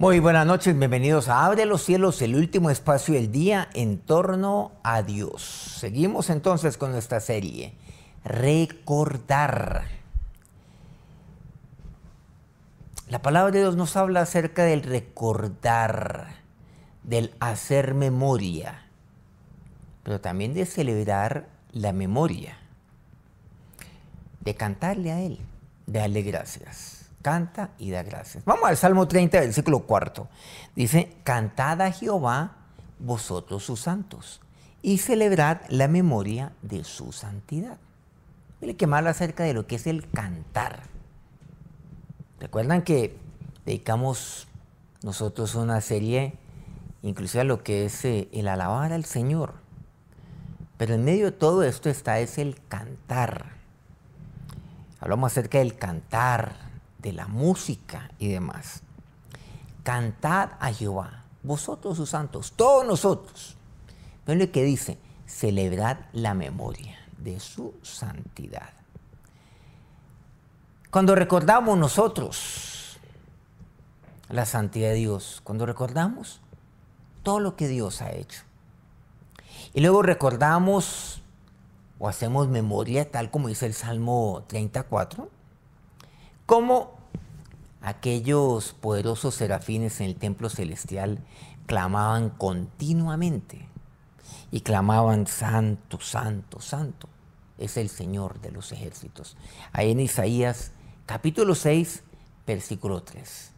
Muy buenas noches, bienvenidos a Abre los Cielos, el último espacio del día en torno a Dios. Seguimos entonces con nuestra serie, recordar. La palabra de Dios nos habla acerca del recordar, del hacer memoria, pero también de celebrar la memoria, de cantarle a Él, de darle gracias. Canta y da gracias. Vamos al Salmo 30, versículo cuarto. Dice, cantad a Jehová vosotros sus santos y celebrad la memoria de su santidad. Mire que malo acerca de lo que es el cantar. Recuerdan que dedicamos nosotros una serie inclusive a lo que es eh, el alabar al Señor. Pero en medio de todo esto está es el cantar. Hablamos acerca del cantar, de la música y demás. Cantad a Jehová, vosotros sus santos, todos nosotros. Pero lo que dice, celebrad la memoria de su santidad. Cuando recordamos nosotros la santidad de Dios, cuando recordamos todo lo que Dios ha hecho, y luego recordamos o hacemos memoria, tal como dice el Salmo 34, como aquellos poderosos serafines en el templo celestial clamaban continuamente y clamaban santo, santo, santo. Es el Señor de los ejércitos. Ahí en Isaías capítulo 6, versículo 3.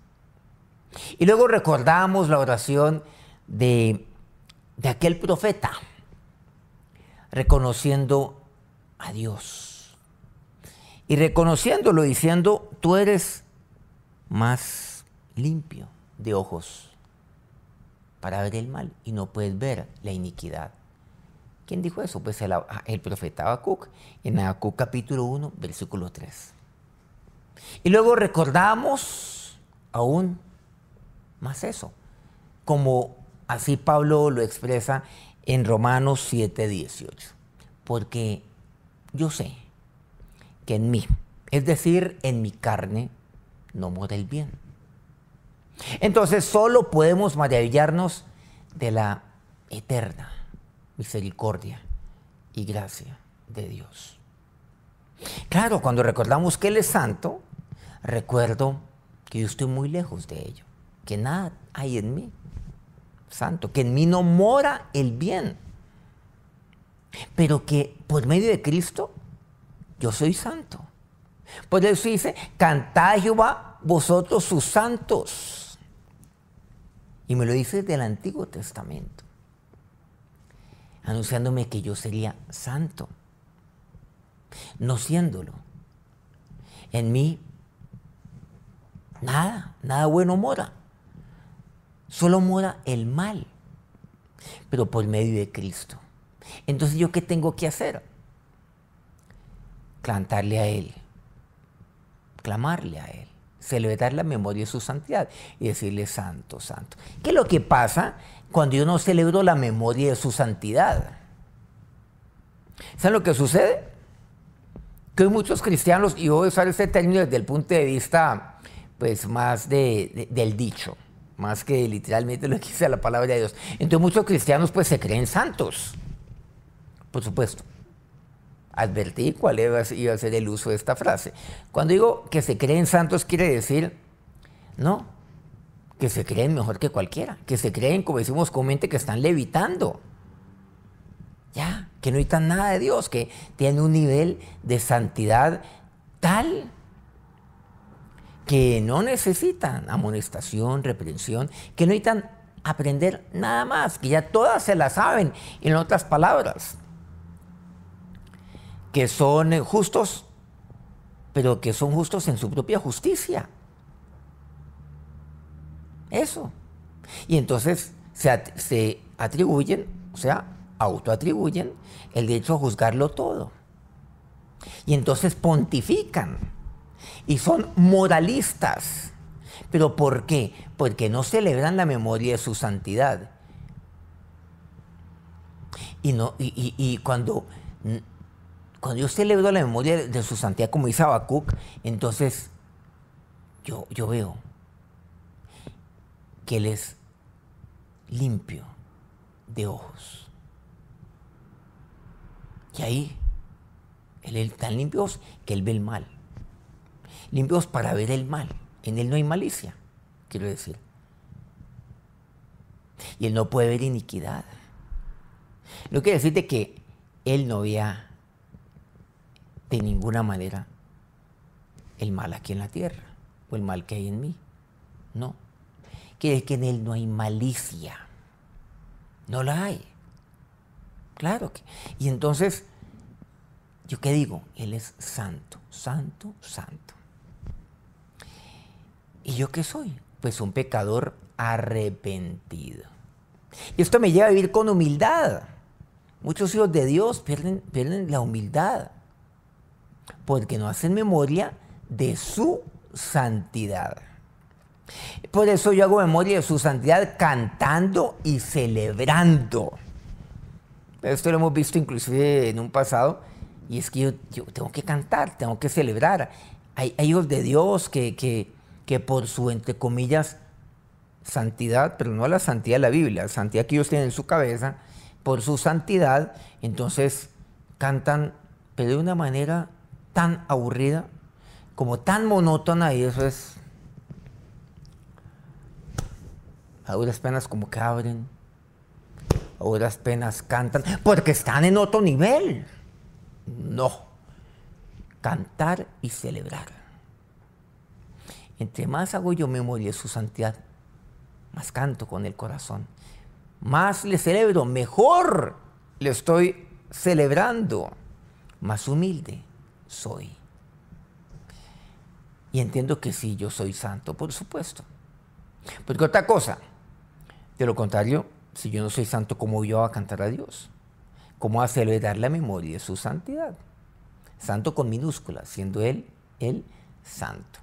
Y luego recordamos la oración de, de aquel profeta, reconociendo a Dios y reconociéndolo diciendo, tú eres más limpio de ojos para ver el mal y no puedes ver la iniquidad. ¿Quién dijo eso? Pues el, ah, profeta Habacuc, en Habacuc capítulo 1, versículo 3. Y luego recordamos aún más eso, como así Pablo lo expresa en Romanos 7, 18. Porque yo sé que en mí, es decir, en mi carne, no mora el bien. Entonces solo podemos maravillarnos de la eterna misericordia y gracia de Dios. Claro, cuando recordamos que Él es santo, recuerdo que yo estoy muy lejos de ello, que nada hay en mí santo, que en mí no mora el bien, pero que por medio de Cristo yo soy santo. Por eso dice, cantad Jehová vosotros sus santos. Y me lo dice del Antiguo Testamento, anunciándome que yo sería santo, no siéndolo. En mí, nada, nada bueno mora. Solo mora el mal, pero por medio de Cristo. Entonces, ¿yo qué tengo que hacer? Cantarle a Él, clamarle a Él, celebrar la memoria de su santidad y decirle santo, santo. ¿Qué es lo que pasa cuando yo no celebro la memoria de su santidad? ¿Saben lo que sucede? Que hay muchos cristianos, y voy a usar este término desde el punto de vista pues más del dicho, más que literalmente lo que dice la palabra de Dios. Entonces muchos cristianos pues se creen santos, por supuesto advertí cuál iba a ser el uso de esta frase. Cuando digo que se creen santos quiere decir, no, que se creen mejor que cualquiera, que se creen, como decimos comúnmente, que están levitando. Ya, que no necesitan nada de Dios, que tienen un nivel de santidad tal que no necesitan amonestación, reprensión, que no necesitan aprender nada más, que ya todas se la saben, en otras palabras que son eh, justos, pero que son justos en su propia justicia. Eso. Y entonces se, se atribuyen, o sea, autoatribuyen el derecho a juzgarlo todo. Y entonces pontifican y son moralistas. ¿Pero por qué? Porque no celebran la memoria de su santidad. Y, no, y cuando cuando yo celebro la memoria de su santidad, como dice Habacuc, entonces yo, yo veo que él es limpio de ojos. Y ahí, él es tan limpio que él ve el mal. Limpios para ver el mal. En él no hay malicia, quiero decir. Y él no puede ver iniquidad. No quiere decirte que él no vea de ninguna manera el mal aquí en la tierra o el mal que hay en mí. No. Que que en él no hay malicia. No la hay. Claro que. Y entonces, ¿yo qué digo? Él es santo, santo, santo. ¿Y yo qué soy? Pues un pecador arrepentido. Y esto me lleva a vivir con humildad. Muchos hijos de Dios pierden, pierden la humildad porque no hacen memoria de su santidad. Por eso yo hago memoria de su santidad cantando y celebrando. Esto lo hemos visto inclusive en un pasado. Y es que yo, tengo que cantar, tengo que celebrar. Hay, hijos de Dios que, que, que, por su, entre comillas, santidad, pero no la santidad de la Biblia, la santidad que ellos tienen en su cabeza, por su santidad, entonces cantan, pero de una manera tan aburrida, como tan monótona y eso es a duras penas como que abren, a penas cantan, porque están en otro nivel. No, cantar y celebrar. Entre más hago yo memoria de su santidad, más canto con el corazón, más le celebro, mejor le estoy celebrando, más humilde, soy. Y entiendo que sí, yo soy santo, por supuesto. Porque otra cosa, de lo contrario, si yo no soy santo, ¿cómo yo voy a cantar a Dios? ¿Cómo acelerar a la memoria de su santidad? Santo con minúscula, siendo Él el santo.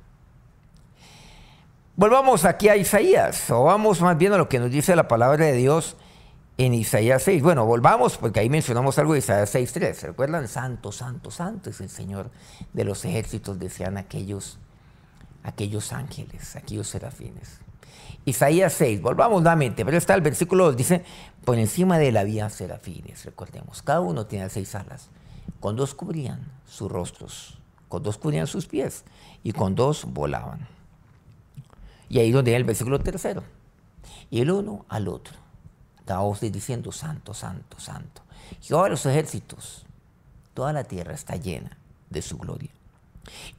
Volvamos aquí a Isaías, o vamos más bien a lo que nos dice la palabra de Dios en Isaías 6. Bueno, volvamos porque ahí mencionamos algo de Isaías 6.3. ¿Recuerdan? Santo, santo, santo es el Señor de los ejércitos, decían aquellos, aquellos ángeles, aquellos serafines. Isaías 6, volvamos nuevamente, pero está el versículo 2, dice, por encima de la vía serafines, recordemos, cada uno tenía seis alas, con dos cubrían sus rostros, con dos cubrían sus pies y con dos volaban. Y ahí donde hay el versículo tercero, y el uno al otro diciendo, santo, santo, santo. Jehová de los ejércitos, toda la tierra está llena de su gloria.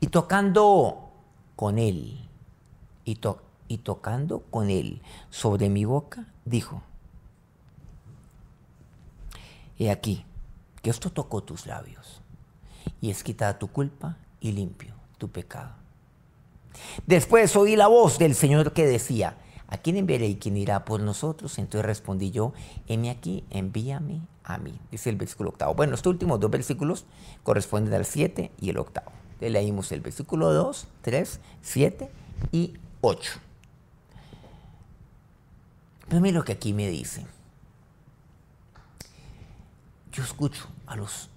Y tocando con él, y, y tocando con él sobre mi boca, dijo, he aquí, que esto tocó tus labios, y es quitada tu culpa y limpio tu pecado. Después oí la voz del Señor que decía, ¿A quién enviaré y quién irá por nosotros? Entonces respondí yo, heme aquí, envíame a mí, dice el versículo octavo. Bueno, estos últimos dos versículos corresponden al 7 y el octavo. leímos el versículo 2, 3, 7 y 8. Pero lo que aquí me dice. Yo escucho a los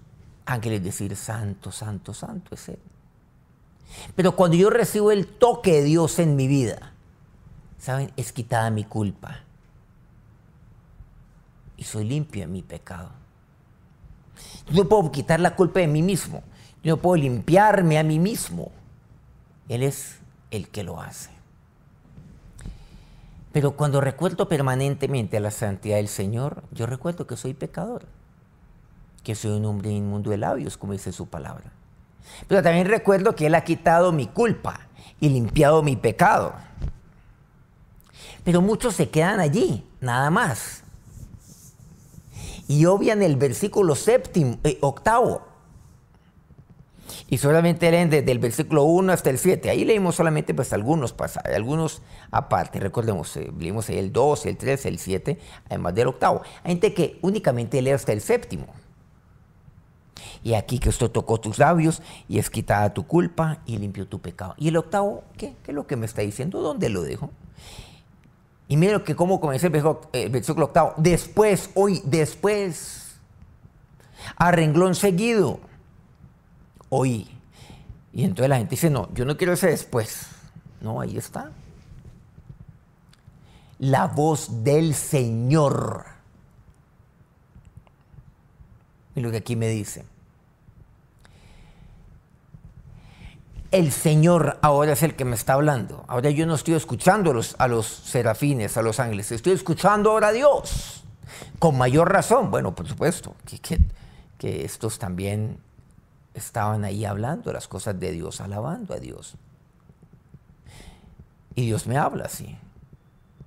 ángeles decir, santo, santo, santo es Él. Pero cuando yo recibo el toque de Dios en mi vida, ¿saben? Es quitada mi culpa. Y soy limpio de mi pecado. Yo no puedo quitar la culpa de mí mismo. Yo no puedo limpiarme a mí mismo. Él es el que lo hace. Pero cuando recuerdo permanentemente a la santidad del Señor, yo recuerdo que soy pecador, que soy un hombre inmundo de labios, como dice su palabra. Pero también recuerdo que Él ha quitado mi culpa y limpiado mi pecado. Pero muchos se quedan allí, nada más. Y obvian el versículo séptimo, eh, octavo. Y solamente leen desde el versículo 1 hasta el 7. Ahí leímos solamente pues, algunos algunos aparte. Recordemos, eh, leímos el 2, el 3, el 7, además del octavo. Hay gente que únicamente lee hasta el séptimo. Y aquí que esto tocó tus labios y es quitada tu culpa y limpió tu pecado. ¿Y el octavo qué? ¿Qué es lo que me está diciendo? ¿Dónde lo dejo? Y mira que cómo comencé el eh, versículo octavo. Después, hoy, después, a renglón seguido, hoy. Y entonces la gente dice, no, yo no quiero ese después. No, ahí está. La voz del Señor. Y lo que aquí me dice. el Señor ahora es el que me está hablando. Ahora yo no estoy escuchando a los, serafines, a los ángeles, estoy escuchando ahora a Dios. Con mayor razón, bueno, por supuesto, que, estos también estaban ahí hablando las cosas de Dios, alabando a Dios. Y Dios me habla así,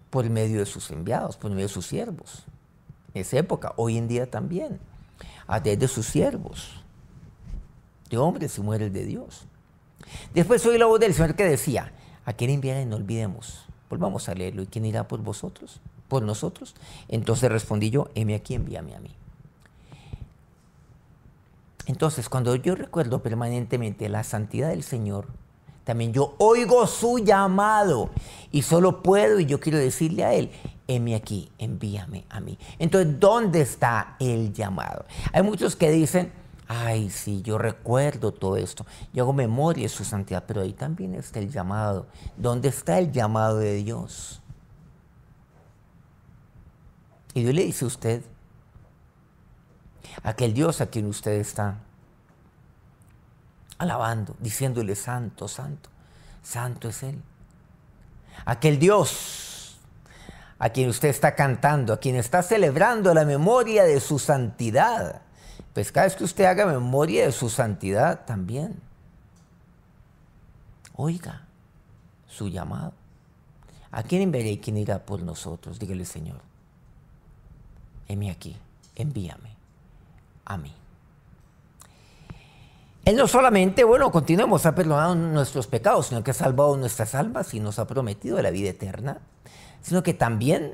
por medio de sus enviados, por medio de sus siervos. En esa época, hoy en día también, a través de sus siervos, de hombres y mujeres de Dios. Después oí la voz del Señor que decía, a quién enviaré? no olvidemos. Volvamos a leerlo. ¿Y quién irá por vosotros? ¿Por nosotros? Entonces respondí yo, heme aquí, envíame a mí. Entonces, cuando yo recuerdo permanentemente la santidad del Señor, también yo oigo su llamado y solo puedo y yo quiero decirle a Él, heme aquí, envíame a mí. Entonces, ¿dónde está el llamado? Hay muchos que dicen, ay, sí, yo recuerdo todo esto, yo hago memoria de su santidad, pero ahí también está el llamado. ¿Dónde está el llamado de Dios? Y Dios le dice a usted, aquel Dios a quien usted está alabando, diciéndole santo, santo, santo es Él. Aquel Dios a quien usted está cantando, a quien está celebrando la memoria de su santidad pues cada vez que usted haga memoria de su santidad también, oiga su llamado. ¿A quién enviaré y quién irá por nosotros? Dígale, Señor, heme aquí, envíame a mí. Él no solamente, bueno, continuemos, pues, ha perdonado nuestros pecados, sino que ha salvado nuestras almas y nos ha prometido la vida eterna, sino que también,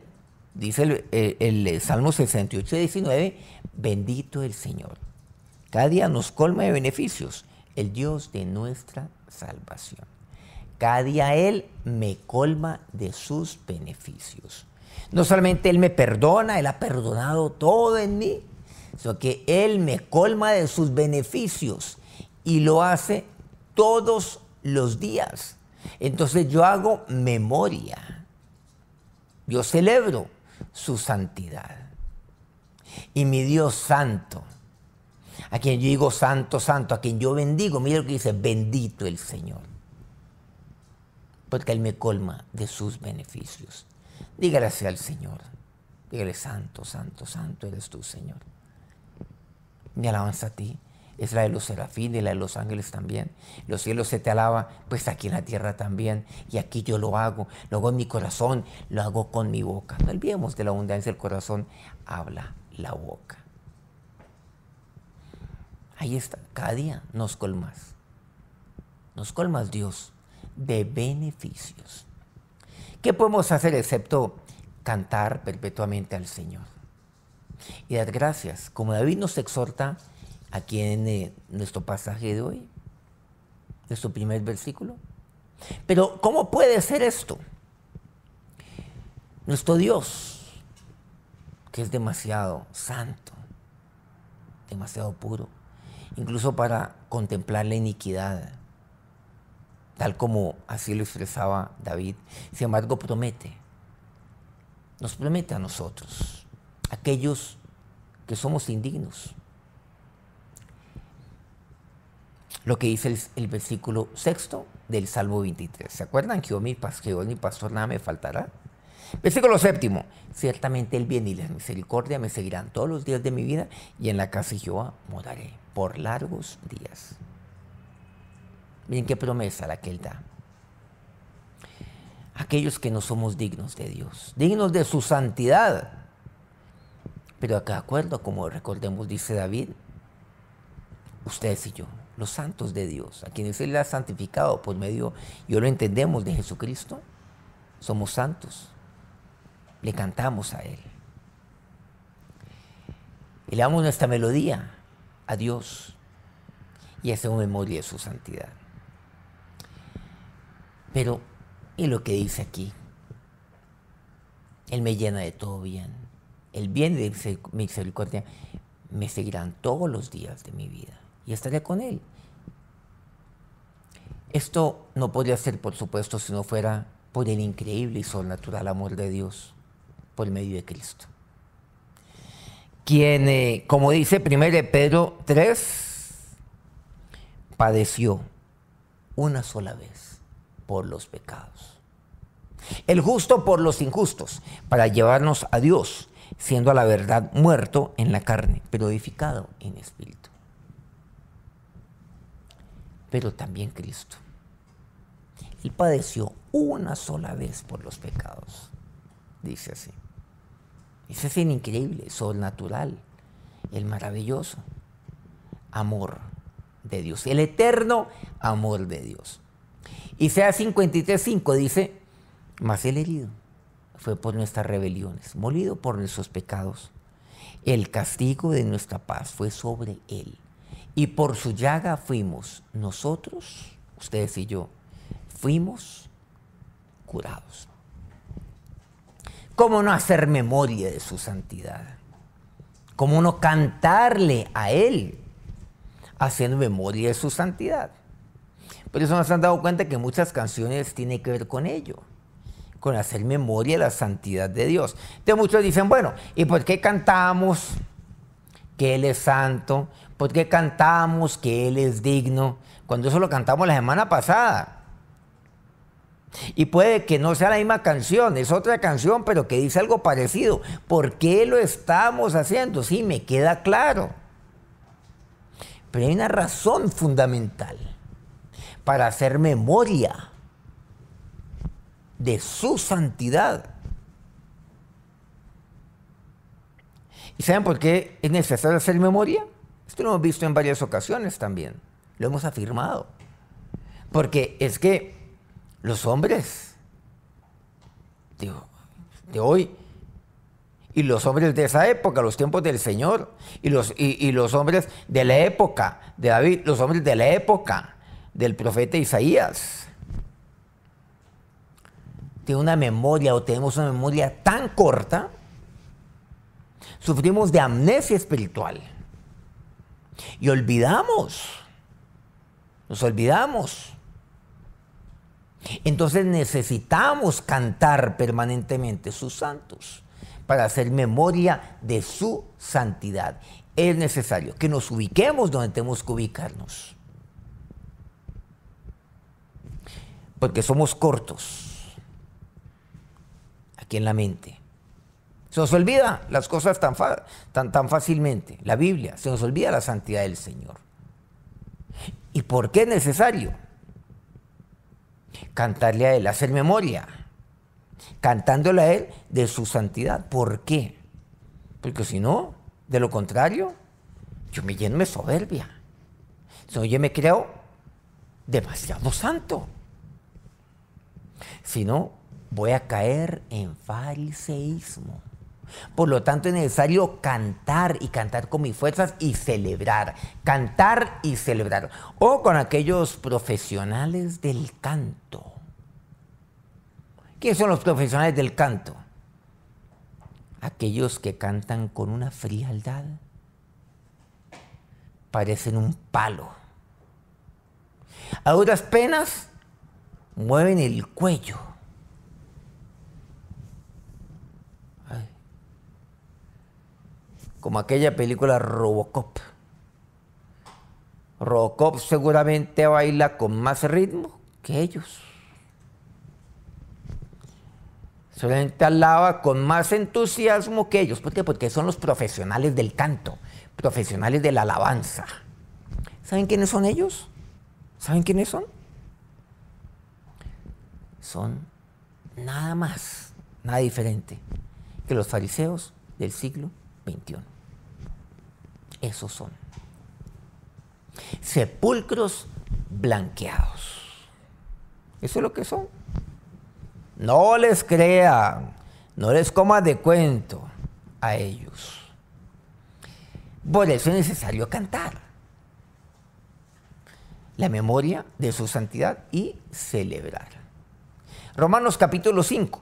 dice el, eh, Salmo 68, 19, Bendito el Señor. Cada día nos colma de beneficios, el Dios de nuestra salvación. Cada día Él me colma de sus beneficios. No solamente Él me perdona, Él ha perdonado todo en mí, sino que Él me colma de sus beneficios y lo hace todos los días. Entonces yo hago memoria, yo celebro su santidad y mi Dios santo, a quien yo digo santo, santo, a quien yo bendigo, mira lo que dice, bendito el Señor, porque Él me colma de sus beneficios. Dígale así al Señor, dígale, santo, santo, santo eres tú, Señor. me alabanza a ti es la de los serafines, la de los ángeles también. Los cielos se te alaban pues aquí en la tierra también. Y aquí yo lo hago, lo hago en mi corazón, lo hago con mi boca. No olvidemos de la abundancia del corazón, habla la boca. Ahí está, cada día nos colmas. Nos colmas Dios de beneficios. ¿Qué podemos hacer excepto cantar perpetuamente al Señor? Y dar gracias, como David nos exhorta aquí en eh, nuestro pasaje de hoy, de su primer versículo. Pero ¿cómo puede ser esto? Nuestro Dios, que es demasiado santo, demasiado puro, incluso para contemplar la iniquidad, tal como así lo expresaba David. Sin embargo, promete, nos promete a nosotros, aquellos que somos indignos. Lo que dice el, versículo sexto del Salmo 23. ¿Se acuerdan? Que oh, mi pastor, oh, ni pastor, nada me faltará. Versículo séptimo. Ciertamente el bien y la misericordia me seguirán todos los días de mi vida y en la casa de Jehová moraré por largos días. Miren qué promesa la que él da. Aquellos que no somos dignos de Dios, dignos de su santidad. Pero acá, de acuerdo, como recordemos, dice David, ustedes y yo, los santos de Dios, a quienes Él ha santificado por medio, yo lo entendemos, de Jesucristo, somos santos le cantamos a Él. Y le damos nuestra melodía a Dios y hacemos memoria de su santidad. Pero, ¿y lo que dice aquí? Él me llena de todo bien. El bien de misericordia me seguirán todos los días de mi vida y estaré con Él. Esto no podría ser, por supuesto, si no fuera por el increíble y sobrenatural amor de Dios por medio de Cristo. Quien, eh, como dice 1 Pedro 3, padeció una sola vez por los pecados. El justo por los injustos, para llevarnos a Dios, siendo a la verdad muerto en la carne, pero edificado en espíritu. Pero también Cristo. Él padeció una sola vez por los pecados, dice así. Ese es el increíble, natural, el maravilloso amor de Dios, el eterno amor de Dios. Isaías 53.5 dice, mas el herido fue por nuestras rebeliones, molido por nuestros pecados. El castigo de nuestra paz fue sobre él. Y por su llaga fuimos nosotros, ustedes y yo, fuimos curados. ¿Cómo no hacer memoria de su santidad? ¿Cómo no cantarle a Él haciendo memoria de su santidad? Por eso nos han dado cuenta que muchas canciones tienen que ver con ello, con hacer memoria de la santidad de Dios. Entonces muchos dicen, bueno, ¿y por qué cantamos que Él es santo? ¿Por qué cantamos que Él es digno? Cuando eso lo cantamos la semana pasada. Y puede que no sea la misma canción, es otra canción, pero que dice algo parecido. ¿Por qué lo estamos haciendo? Sí, me queda claro. Pero hay una razón fundamental para hacer memoria de su santidad. ¿Y saben por qué es necesario hacer memoria? Esto lo hemos visto en varias ocasiones también. Lo hemos afirmado. Porque es que los hombres de, hoy y los hombres de esa época, los tiempos del Señor, y los, los hombres de la época de David, los hombres de la época del profeta Isaías. Tiene una memoria o tenemos una memoria tan corta, sufrimos de amnesia espiritual y olvidamos, nos olvidamos entonces necesitamos cantar permanentemente sus santos para hacer memoria de su santidad. Es necesario que nos ubiquemos donde tenemos que ubicarnos. Porque somos cortos aquí en la mente. Se nos olvida las cosas tan, tan, tan fácilmente. La Biblia, se nos olvida la santidad del Señor. ¿Y por qué es necesario? cantarle a Él, hacer memoria, cantándole a Él de su santidad. ¿Por qué? Porque si no, de lo contrario, yo me lleno de soberbia. no yo me creo demasiado santo. Si no, voy a caer en fariseísmo. Por lo tanto, es necesario cantar y cantar con mis fuerzas y celebrar. Cantar y celebrar. O con aquellos profesionales del canto. ¿Quiénes son los profesionales del canto? Aquellos que cantan con una frialdad. Parecen un palo. A duras penas, mueven el cuello como aquella película Robocop. Robocop seguramente baila con más ritmo que ellos. Seguramente alaba con más entusiasmo que ellos. ¿Por qué? Porque son los profesionales del canto, profesionales de la alabanza. ¿Saben quiénes son ellos? ¿Saben quiénes son? Son nada más, nada diferente que los fariseos del siglo XXI esos son. Sepulcros blanqueados. Eso es lo que son. No les crean, no les coma de cuento a ellos. Por eso es necesario cantar la memoria de su santidad y celebrar. Romanos capítulo 5,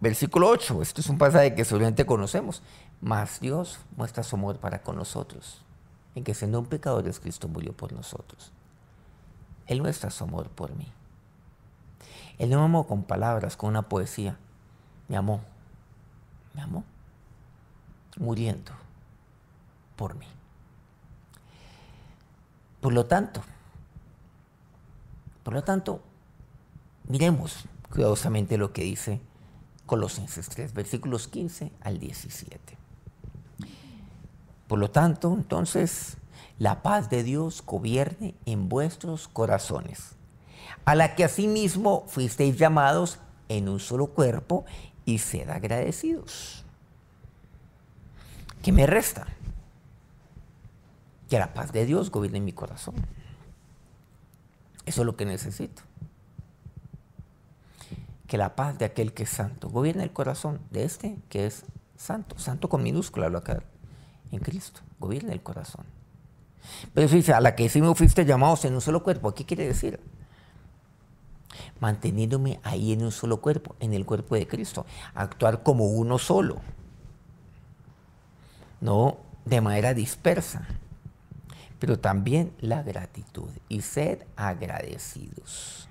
versículo 8, esto es un pasaje que seguramente conocemos, mas Dios muestra su amor para con nosotros, en que siendo un pecador, Cristo murió por nosotros. Él muestra su amor por mí. Él no me amó con palabras, con una poesía. Me amó. Me amó. Muriendo por mí. Por lo tanto, por lo tanto, miremos cuidadosamente lo que dice Colosenses 3, versículos 15 al 17. Por lo tanto, entonces, la paz de Dios gobierne en vuestros corazones, a la que asimismo fuisteis llamados en un solo cuerpo y sed agradecidos. ¿Qué me resta? Que la paz de Dios gobierne en mi corazón. Eso es lo que necesito. Que la paz de aquel que es santo gobierne el corazón de este que es santo, santo con minúscula lo acá en Cristo. Gobierna el corazón. Pero dice, a la que sí me fuiste llamados en un solo cuerpo. ¿Qué quiere decir? Manteniéndome ahí en un solo cuerpo, en el cuerpo de Cristo. Actuar como uno solo. No de manera dispersa. Pero también la gratitud y ser agradecidos.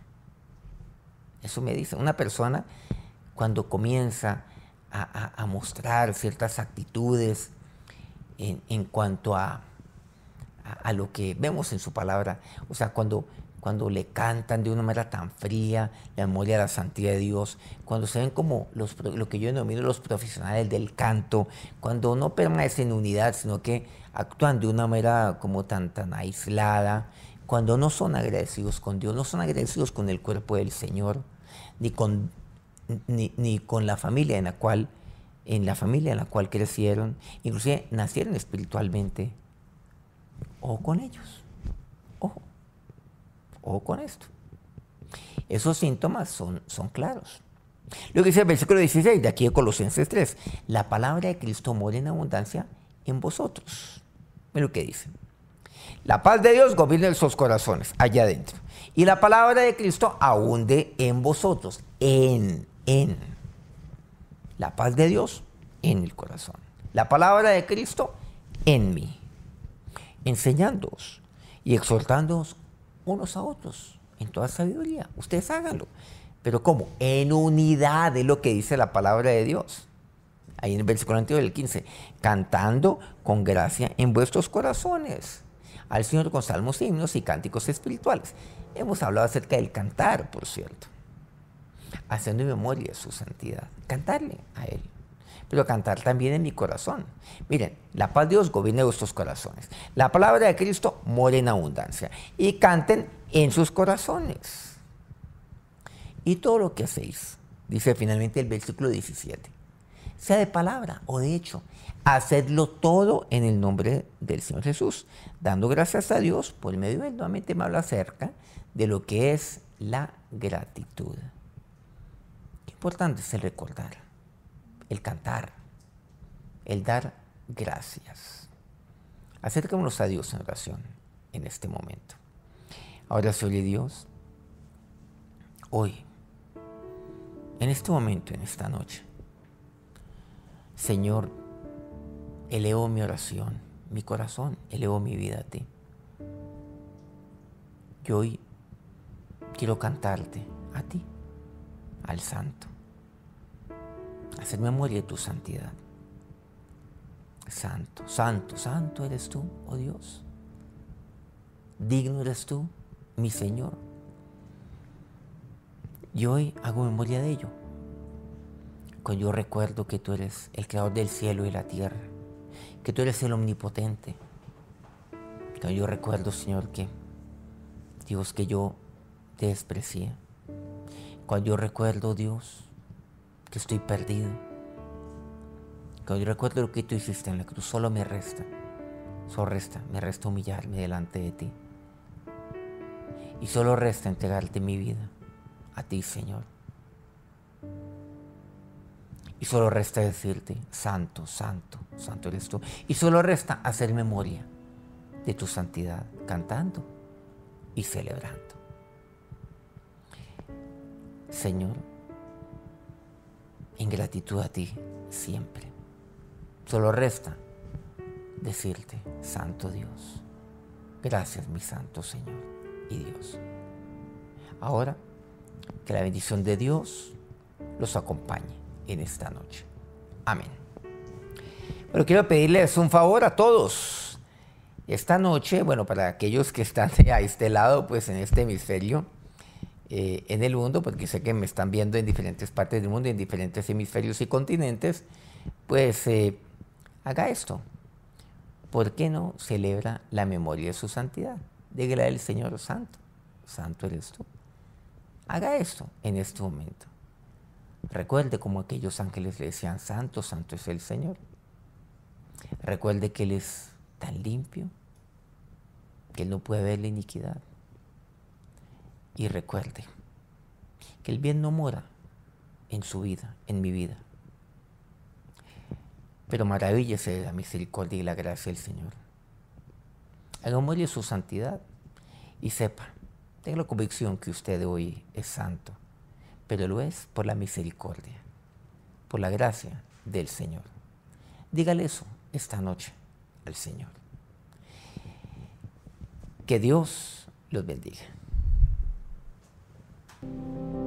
Eso me dice una persona cuando comienza a, a mostrar ciertas actitudes en, cuanto a, a, lo que vemos en su palabra. O sea, cuando, cuando le cantan de una manera tan fría la memoria de la santidad de Dios, cuando se ven como los, lo que yo denomino los profesionales del canto, cuando no permanecen en unidad, sino que actúan de una manera como tan, tan aislada, cuando no son agradecidos con Dios, no son agradecidos con el cuerpo del Señor, ni con, ni con la familia en la cual en la familia en la cual crecieron, inclusive nacieron espiritualmente, o con ellos, ojo, o con esto. Esos síntomas son, son claros. Lo que dice el versículo 16 de aquí de Colosenses 3, la palabra de Cristo mora en abundancia en vosotros. Mira lo que dice. La paz de Dios gobierna en sus corazones, allá adentro. Y la palabra de Cristo abunde en vosotros, en, en la paz de Dios en el corazón, la palabra de Cristo en mí, enseñándoos y exhortándoos unos a otros en toda sabiduría. Ustedes háganlo. Pero ¿cómo? En unidad de lo que dice la palabra de Dios. Ahí en el versículo anterior del 15. Cantando con gracia en vuestros corazones. Al Señor con salmos, himnos y cánticos espirituales. Hemos hablado acerca del cantar, por cierto haciendo memoria su santidad, cantarle a Él, pero cantar también en mi corazón. Miren, la paz de Dios gobierna vuestros corazones. La palabra de Cristo muere en abundancia. Y canten en sus corazones. Y todo lo que hacéis, dice finalmente el versículo 17, sea de palabra o de hecho, hacedlo todo en el nombre del Señor Jesús, dando gracias a Dios por medio de él. Nuevamente me habla acerca de lo que es la gratitud importante es el recordar, el cantar, el dar gracias. Acercémonos a Dios en oración en este momento. Ahora se oye Dios, hoy, en este momento, en esta noche. Señor, elevo mi oración, mi corazón, elevo mi vida a ti. Yo hoy quiero cantarte a ti, al santo, hacer memoria de tu santidad. Santo, santo, santo eres tú, oh Dios. Digno eres tú, mi Señor. Y hoy hago memoria de ello. Cuando yo recuerdo que tú eres el creador del cielo y la tierra, que tú eres el omnipotente. Cuando yo recuerdo, Señor, que Dios que yo te desprecié. Cuando yo recuerdo, Dios, que estoy perdido. Cuando recuerdo lo que tú hiciste en la cruz, solo me resta, solo resta, me resta humillarme delante de ti. Y solo resta entregarte mi vida a ti, Señor. Y solo resta decirte, santo, santo, santo eres tú. Y solo resta hacer memoria de tu santidad, cantando y celebrando. Señor, gratitud a ti siempre. Solo resta decirte, Santo Dios, gracias mi Santo Señor y Dios. Ahora, que la bendición de Dios los acompañe en esta noche. Amén. Pero quiero pedirles un favor a todos. Esta noche, bueno, para aquellos que están a este lado, pues en este hemisferio, eh, en el mundo, porque pues, sé que me están viendo en diferentes partes del mundo, en diferentes hemisferios y continentes, pues eh, haga esto. ¿Por qué no celebra la memoria de su santidad? Dígale al Señor Santo, Santo eres tú. Haga esto en este momento. Recuerde como aquellos ángeles le decían, Santo, Santo es el Señor. Recuerde que Él es tan limpio que Él no puede ver la iniquidad y recuerde que el bien no mora en su vida, en mi vida. Pero maravíllese la misericordia y la gracia del Señor. Haga su santidad y sepa, tenga la convicción que usted hoy es santo, pero lo es por la misericordia, por la gracia del Señor. Dígale eso esta noche al Señor. Que Dios los bendiga. 何